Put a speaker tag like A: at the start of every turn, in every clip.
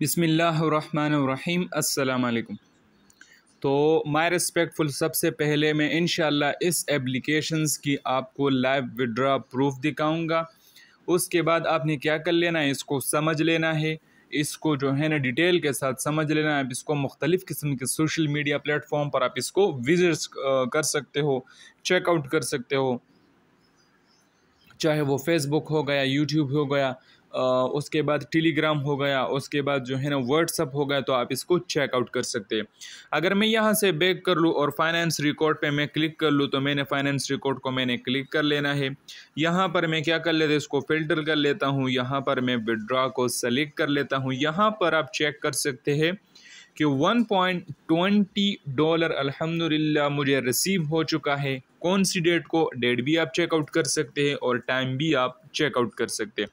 A: बिसमीम् अल्लाम तो my respectful सबसे पहले मैं इन इस एप्लीकेशंस की आपको लाइव विड्रा प्रूफ दिखाऊंगा उसके बाद आपने क्या कर लेना है इसको समझ लेना है इसको जो है ना डिटेल के साथ समझ लेना आप इसको मुख्तलिफ़ किस्म के सोशल मीडिया प्लेटफॉर्म पर आप इसको विजिट कर सकते हो चेकआउट कर सकते हो चाहे वो फेसबुक हो गया यूट्यूब हो गया उसके बाद टेलीग्राम हो गया उसके बाद जो है ना व्हाट्सअप हो गया तो आप इसको चेकआउट कर सकते हैं अगर मैं यहाँ से बैक कर लूँ और फाइनेंस रिकॉर्ड पे मैं क्लिक कर लूँ तो मैंने फाइनेंस रिकॉर्ड को मैंने क्लिक कर लेना है यहाँ पर मैं क्या कर लेता इसको फ़िल्टर कर लेता हूँ यहाँ पर मैं विड्रा को सेलेक्ट कर लेता हूँ यहाँ पर आप चेक कर सकते हैं कि 1.20 डॉलर अल्हम्दुलिल्लाह मुझे रिसीव हो चुका है कौन सी डेट को डेट भी आप चेकआउट कर सकते हैं और टाइम भी आप चेकआउट कर सकते हैं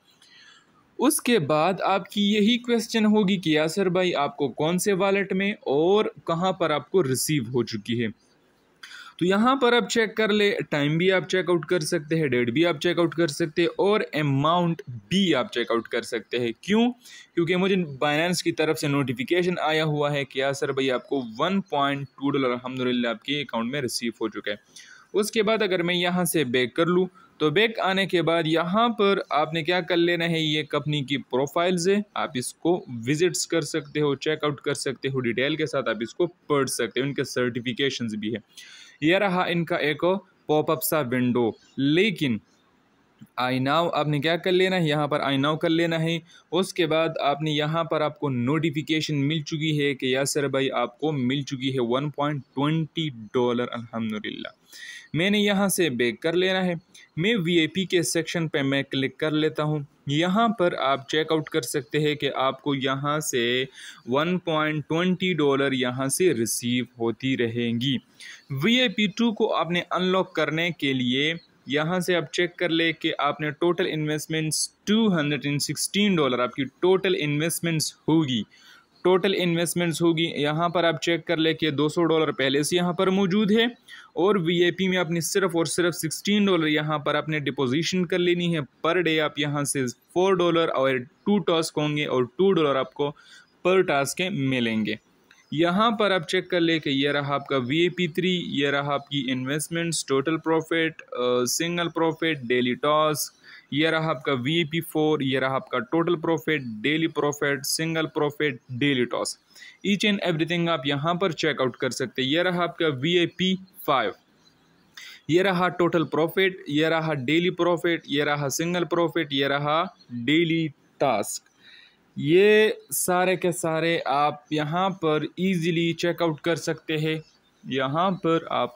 A: उसके बाद आपकी यही क्वेश्चन होगी कि यासर भाई आपको कौन से वॉलेट में और कहाँ पर आपको रिसीव हो चुकी है तो यहाँ पर आप चेक कर ले टाइम भी आप चेकआउट कर सकते हैं डेट भी आप चेकआउट कर सकते हैं और अमाउंट भी आप चेकआउट कर सकते हैं क्यों क्योंकि मुझे बाइनेंस की तरफ से नोटिफिकेशन आया हुआ है कि यासर भाई आपको टू डॉलर अलहमदिल्ला आपके अकाउंट में रिसीव हो चुका है उसके बाद अगर मैं यहाँ से बैक कर लूँ तो बैक आने के बाद यहाँ पर आपने क्या कर लेना है ये कंपनी की प्रोफाइल्स है आप इसको विजिट्स कर सकते हो चेकआउट कर सकते हो डिटेल के साथ आप इसको पढ़ सकते हो इनके सर्टिफिकेशंस भी है यह रहा इनका एक पॉपअप सा विंडो लेकिन आई नाव आपने क्या कर लेना है यहाँ पर आई नाव कर लेना है उसके बाद आपने यहाँ पर आपको नोटिफिकेशन मिल चुकी है कि यासर भाई आपको मिल चुकी है वन पॉइंट ट्वेंटी डॉलर अल्हम्दुलिल्लाह मैंने यहाँ से बैक कर लेना है मैं वीआईपी के सेक्शन पे मैं क्लिक कर लेता हूँ यहाँ पर आप चेकआउट कर सकते हैं कि आपको यहाँ से ट्वेंटी डॉलर यहाँ से रिसीव होती रहेंगी पी टू को आपने अनलॉक करने के लिए यहाँ से आप चेक कर ले कि आपने टोटल इन्वेस्टमेंट्स 216 डॉलर आपकी टोटल इन्वेस्टमेंट्स होगी टोटल इन्वेस्टमेंट्स होगी यहाँ पर आप चेक कर ले कि 200 डॉलर पहले से यहाँ पर मौजूद है और वीआईपी में आपने सिर्फ और सिर्फ 16 डॉलर यहाँ पर आपने डिपोजिशन कर लेनी है पर डे आप यहाँ से 4 डॉलर और टू टास्क होंगे और 2 डॉलर आपको पर टास्क के मिलेंगे यहाँ पर आप चेक कर ले कि यह रहा आपका वी ए पी थ्री यह रहा आपकी investments total profit single profit daily toss यह रहा आपका वी ए पी फोर यह रहा आपका total profit daily profit single profit daily toss each and everything आप यहाँ पर चेकआउट कर सकते हैं रहा आपका वी ए पी फाइव ये रहा टोटल प्रॉफिट ये रहा डेली प्रॉफिट ये रहा सिंगल प्रॉफिट ये रहा डेली टास्क ये सारे के सारे आप यहाँ पर ईज़िली चेकआउट कर सकते हैं यहाँ पर आप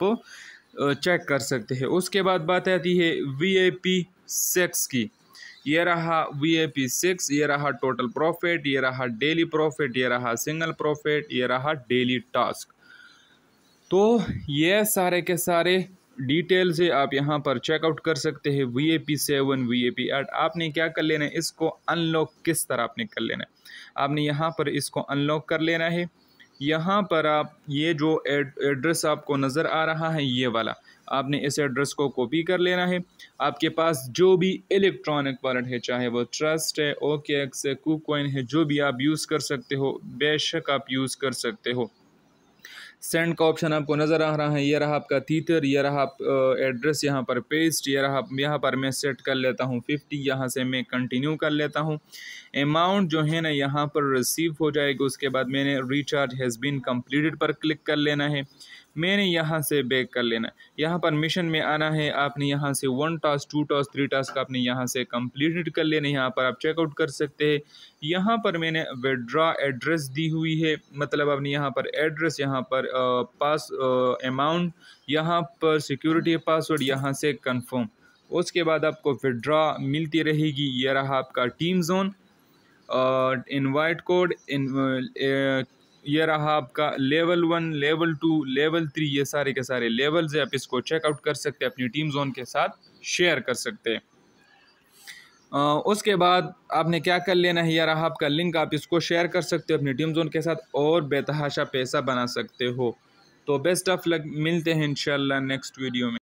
A: चेक कर सकते हैं उसके बाद बात आती है वी ए पी सिक्स की ये रहा वी ए पी सिक्स ये रहा टोटल प्रॉफिट ये रहा डेली प्रॉफिट ये रहा सिंगल प्रॉफिट ये रहा डेली टास्क तो ये सारे के सारे डिटेल से आप यहाँ पर चेकआउट कर सकते हैं V A P seven V A P eight आपने क्या कर लेना है इसको अनलॉक किस तरह आपने कर लेना है आपने यहाँ पर इसको अनलॉक कर लेना है यहाँ पर आप ये जो एड, एड्रेस आपको नज़र आ रहा है ये वाला आपने इस एड्रेस को कॉपी कर लेना है आपके पास जो भी इलेक्ट्रॉनिक वॉलेट है चाहे वो ट्रस्ट है ओके एक्स है कुकॉइन है जो भी आप यूज़ कर सकते हो बेशक आप यूज़ कर सकते हो सेंड का ऑप्शन आपको नज़र आ रहा है ये रहा आपका थीटर ये रहा आप एड्रेस यहाँ पर पेस्ट ये रहा यहाँ पर मैं सेट कर लेता हूँ फिफ्टी यहाँ से मैं कंटिन्यू कर लेता हूँ अमाउंट जो है ना यहाँ पर रिसीव हो जाएगी उसके बाद मैंने रिचार्ज हैज़ बीन कम्प्लीटेड पर क्लिक कर लेना है मैंने यहाँ से बैक कर लेना यहाँ पर मिशन में आना है आपने यहाँ से one task two task three task आपने यहाँ से कंप्लीट कर लेना यहाँ पर आप चेकआउट कर सकते हैं यहाँ पर मैंने विड्रा एड्रेस दी हुई है मतलब आपने यहाँ पर एड्रेस यहाँ पर पास अमाउंट यहाँ पर सिक्योरिटी पासवर्ड यहाँ से कन्फर्म उसके बाद आपको विड्रा मिलती रहेगी यह रहा आपका टीम जोन इनवाइट कोड इन ये रहा आपका level one level two level three ये सारे के सारे लेवल्स है आप इसको चेकआउट कर सकते हैं अपनी टीम जोन के साथ शेयर कर सकते हैं उसके बाद आपने क्या कर लेना है यह रहा आपका लिंक आप इसको शेयर कर सकते हो अपनी टीम जोन के साथ और बेतहाशा पैसा बना सकते हो तो बेस्ट ऑफ लक मिलते हैं इंशाल्लाह नेक्स्ट वीडियो में